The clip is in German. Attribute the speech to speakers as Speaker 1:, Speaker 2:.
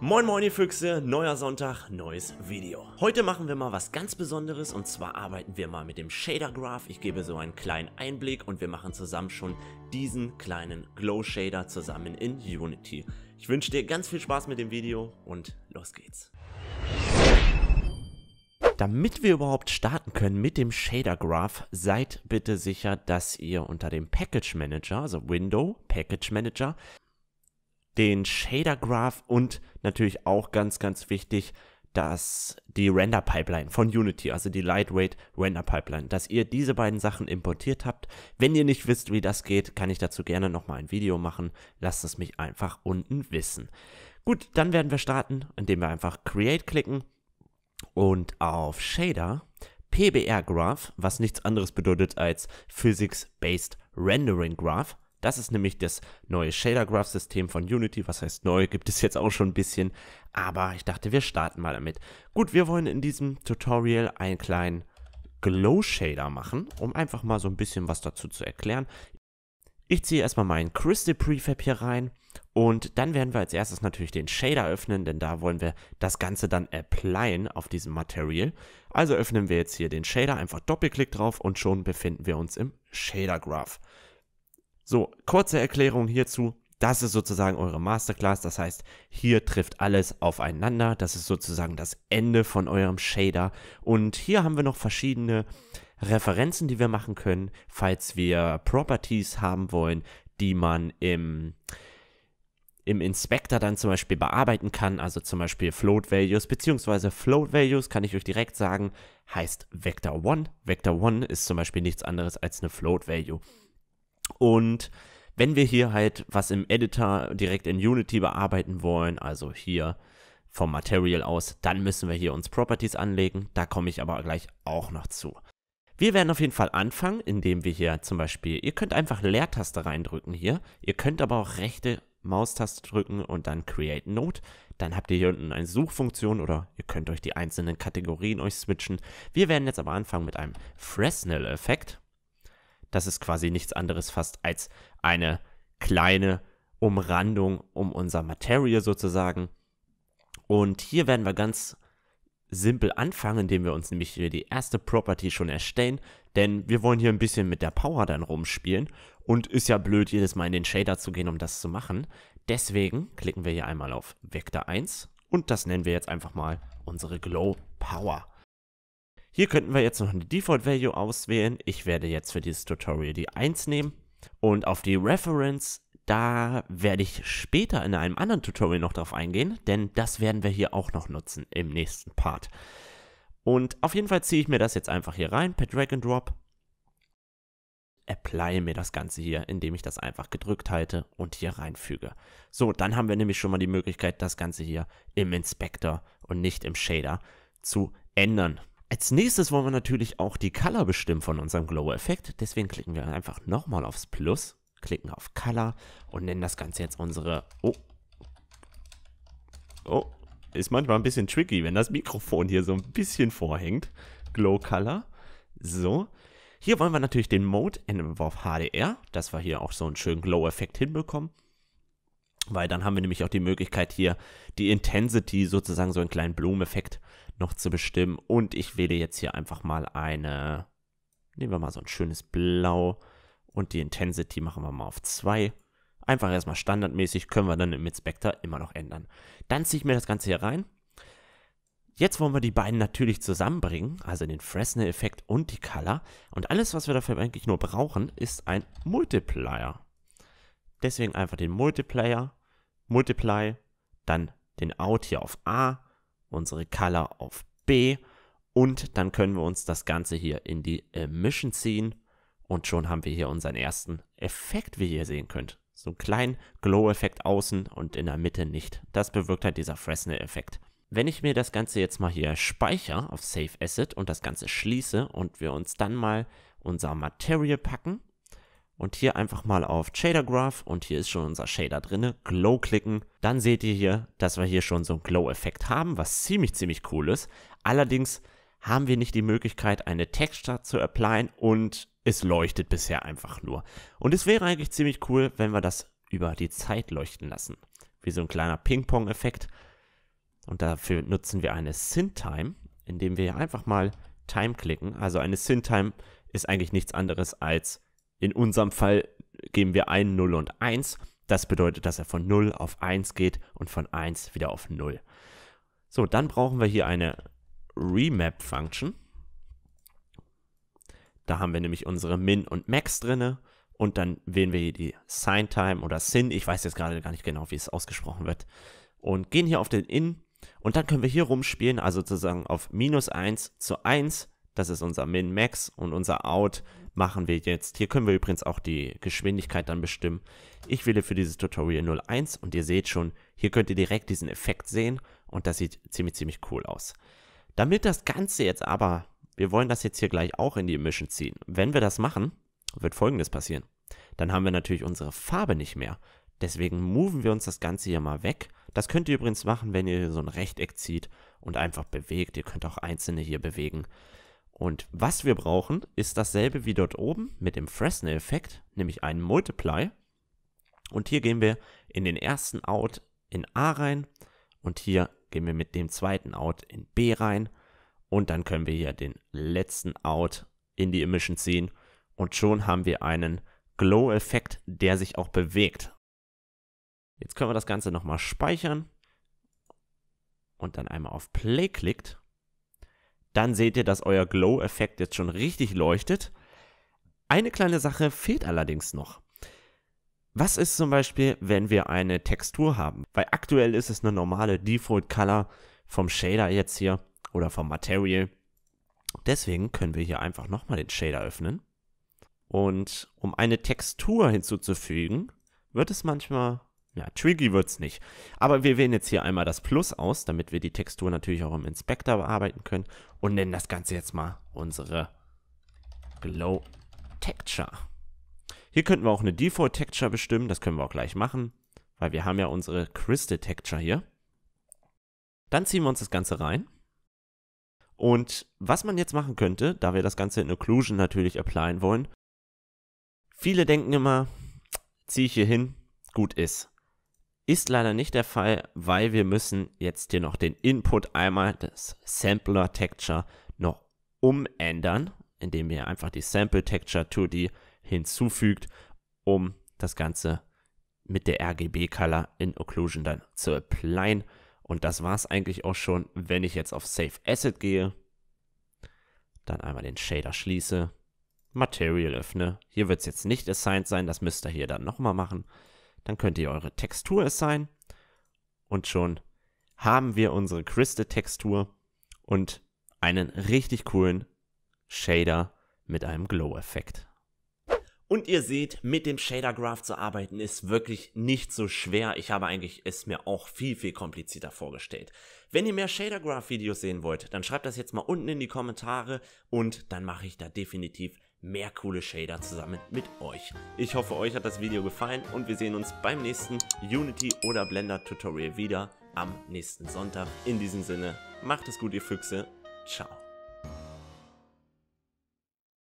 Speaker 1: Moin moin ihr Füchse, neuer Sonntag, neues Video. Heute machen wir mal was ganz besonderes und zwar arbeiten wir mal mit dem Shader Graph. Ich gebe so einen kleinen Einblick und wir machen zusammen schon diesen kleinen Glow Shader zusammen in Unity. Ich wünsche dir ganz viel Spaß mit dem Video und los geht's. Damit wir überhaupt starten können mit dem Shader Graph, seid bitte sicher, dass ihr unter dem Package Manager, also Window Package Manager, den Shader Graph und natürlich auch ganz, ganz wichtig, dass die Render Pipeline von Unity, also die Lightweight Render Pipeline, dass ihr diese beiden Sachen importiert habt. Wenn ihr nicht wisst, wie das geht, kann ich dazu gerne nochmal ein Video machen. Lasst es mich einfach unten wissen. Gut, dann werden wir starten, indem wir einfach Create klicken und auf Shader PBR Graph, was nichts anderes bedeutet als Physics Based Rendering Graph. Das ist nämlich das neue Shader Graph System von Unity. Was heißt neu? Gibt es jetzt auch schon ein bisschen. Aber ich dachte, wir starten mal damit. Gut, wir wollen in diesem Tutorial einen kleinen Glow Shader machen, um einfach mal so ein bisschen was dazu zu erklären. Ich ziehe erstmal meinen Crystal Prefab hier rein und dann werden wir als erstes natürlich den Shader öffnen, denn da wollen wir das Ganze dann applyen auf diesem Material. Also öffnen wir jetzt hier den Shader, einfach Doppelklick drauf und schon befinden wir uns im Shader Graph. So, kurze Erklärung hierzu. Das ist sozusagen eure Masterclass. Das heißt, hier trifft alles aufeinander. Das ist sozusagen das Ende von eurem Shader. Und hier haben wir noch verschiedene Referenzen, die wir machen können, falls wir Properties haben wollen, die man im, im Inspector dann zum Beispiel bearbeiten kann. Also zum Beispiel Float Values, beziehungsweise Float Values kann ich euch direkt sagen, heißt Vector 1. Vector 1 ist zum Beispiel nichts anderes als eine Float Value. Und wenn wir hier halt was im Editor direkt in Unity bearbeiten wollen, also hier vom Material aus, dann müssen wir hier uns Properties anlegen. Da komme ich aber gleich auch noch zu. Wir werden auf jeden Fall anfangen, indem wir hier zum Beispiel, ihr könnt einfach Leertaste reindrücken hier. Ihr könnt aber auch rechte Maustaste drücken und dann Create Note. Dann habt ihr hier unten eine Suchfunktion oder ihr könnt euch die einzelnen Kategorien euch switchen. Wir werden jetzt aber anfangen mit einem Fresnel-Effekt das ist quasi nichts anderes fast als eine kleine Umrandung um unser Material sozusagen. Und hier werden wir ganz simpel anfangen, indem wir uns nämlich hier die erste Property schon erstellen, denn wir wollen hier ein bisschen mit der Power dann rumspielen und ist ja blöd, jedes Mal in den Shader zu gehen, um das zu machen. Deswegen klicken wir hier einmal auf Vektor 1 und das nennen wir jetzt einfach mal unsere Glow Power. Hier könnten wir jetzt noch eine Default Value auswählen. Ich werde jetzt für dieses Tutorial die 1 nehmen. Und auf die Reference, da werde ich später in einem anderen Tutorial noch drauf eingehen, denn das werden wir hier auch noch nutzen im nächsten Part. Und auf jeden Fall ziehe ich mir das jetzt einfach hier rein per Drag and Drop. Apply mir das Ganze hier, indem ich das einfach gedrückt halte und hier reinfüge. So, dann haben wir nämlich schon mal die Möglichkeit, das Ganze hier im Inspector und nicht im Shader zu ändern. Als nächstes wollen wir natürlich auch die Color bestimmen von unserem Glow-Effekt. Deswegen klicken wir einfach nochmal aufs Plus, klicken auf Color und nennen das Ganze jetzt unsere... Oh. Oh. Ist manchmal ein bisschen tricky, wenn das Mikrofon hier so ein bisschen vorhängt. Glow Color. So. Hier wollen wir natürlich den Mode ändern auf HDR, dass wir hier auch so einen schönen Glow-Effekt hinbekommen weil dann haben wir nämlich auch die Möglichkeit hier die Intensity sozusagen so einen kleinen Blumeffekt noch zu bestimmen und ich wähle jetzt hier einfach mal eine, nehmen wir mal so ein schönes Blau und die Intensity machen wir mal auf 2. Einfach erstmal standardmäßig, können wir dann im Inspector immer noch ändern. Dann ziehe ich mir das Ganze hier rein. Jetzt wollen wir die beiden natürlich zusammenbringen, also den Fresnel-Effekt und die Color. Und alles, was wir dafür eigentlich nur brauchen, ist ein Multiplier. Deswegen einfach den Multiplier Multiply, dann den Out hier auf A, unsere Color auf B und dann können wir uns das Ganze hier in die Emission ziehen und schon haben wir hier unseren ersten Effekt, wie ihr sehen könnt. So einen kleinen Glow-Effekt außen und in der Mitte nicht. Das bewirkt halt dieser Fresnel-Effekt. Wenn ich mir das Ganze jetzt mal hier speichere auf Save Asset und das Ganze schließe und wir uns dann mal unser Material packen, und hier einfach mal auf Shader Graph und hier ist schon unser Shader drinne, Glow klicken, dann seht ihr hier, dass wir hier schon so einen Glow-Effekt haben, was ziemlich, ziemlich cool ist. Allerdings haben wir nicht die Möglichkeit, eine Texture zu applyen und es leuchtet bisher einfach nur. Und es wäre eigentlich ziemlich cool, wenn wir das über die Zeit leuchten lassen. Wie so ein kleiner Ping-Pong-Effekt. Und dafür nutzen wir eine Synth-Time, indem wir einfach mal Time klicken. Also eine Synth-Time ist eigentlich nichts anderes als in unserem Fall geben wir ein 0 und 1. Das bedeutet, dass er von 0 auf 1 geht und von 1 wieder auf 0. So, dann brauchen wir hier eine Remap-Function. Da haben wir nämlich unsere Min und Max drin. und dann wählen wir hier die Sign Time oder Sin. Ich weiß jetzt gerade gar nicht genau, wie es ausgesprochen wird. Und gehen hier auf den In und dann können wir hier rumspielen, also sozusagen auf minus 1 zu 1 das ist unser Min-Max und unser Out machen wir jetzt. Hier können wir übrigens auch die Geschwindigkeit dann bestimmen. Ich wähle für dieses Tutorial 01 und ihr seht schon, hier könnt ihr direkt diesen Effekt sehen und das sieht ziemlich, ziemlich cool aus. Damit das Ganze jetzt aber, wir wollen das jetzt hier gleich auch in die Emission ziehen. Wenn wir das machen, wird folgendes passieren. Dann haben wir natürlich unsere Farbe nicht mehr. Deswegen moven wir uns das Ganze hier mal weg. Das könnt ihr übrigens machen, wenn ihr so ein Rechteck zieht und einfach bewegt. Ihr könnt auch einzelne hier bewegen. Und was wir brauchen, ist dasselbe wie dort oben mit dem Fresnel-Effekt, nämlich einen Multiply. Und hier gehen wir in den ersten Out in A rein und hier gehen wir mit dem zweiten Out in B rein und dann können wir hier den letzten Out in die Emission ziehen und schon haben wir einen Glow-Effekt, der sich auch bewegt. Jetzt können wir das Ganze nochmal speichern und dann einmal auf Play klickt dann seht ihr, dass euer Glow-Effekt jetzt schon richtig leuchtet. Eine kleine Sache fehlt allerdings noch. Was ist zum Beispiel, wenn wir eine Textur haben? Weil aktuell ist es eine normale Default Color vom Shader jetzt hier oder vom Material. Deswegen können wir hier einfach nochmal den Shader öffnen. Und um eine Textur hinzuzufügen, wird es manchmal ja, tricky wird es nicht. Aber wir wählen jetzt hier einmal das Plus aus, damit wir die Textur natürlich auch im Inspector bearbeiten können und nennen das Ganze jetzt mal unsere Glow Texture. Hier könnten wir auch eine Default Texture bestimmen, das können wir auch gleich machen, weil wir haben ja unsere Crystal Texture hier. Dann ziehen wir uns das Ganze rein. Und was man jetzt machen könnte, da wir das Ganze in Occlusion natürlich applyen wollen, viele denken immer, ziehe ich hier hin, gut ist. Ist leider nicht der Fall, weil wir müssen jetzt hier noch den Input einmal des Sampler Texture noch umändern, indem ihr einfach die Sample Texture 2D hinzufügt, um das Ganze mit der RGB Color in Occlusion dann zu applyen. Und das war es eigentlich auch schon, wenn ich jetzt auf Save Asset gehe, dann einmal den Shader schließe, Material öffne. Hier wird es jetzt nicht assigned sein, das müsst ihr hier dann nochmal machen. Dann könnt ihr eure Textur es Und schon haben wir unsere Crystal-Textur und einen richtig coolen Shader mit einem Glow-Effekt. Und ihr seht, mit dem Shader Graph zu arbeiten ist wirklich nicht so schwer. Ich habe eigentlich es mir auch viel, viel komplizierter vorgestellt. Wenn ihr mehr Shader Graph Videos sehen wollt, dann schreibt das jetzt mal unten in die Kommentare und dann mache ich da definitiv mehr coole Shader zusammen mit euch. Ich hoffe, euch hat das Video gefallen und wir sehen uns beim nächsten Unity oder Blender Tutorial wieder am nächsten Sonntag. In diesem Sinne, macht es gut, ihr Füchse. Ciao.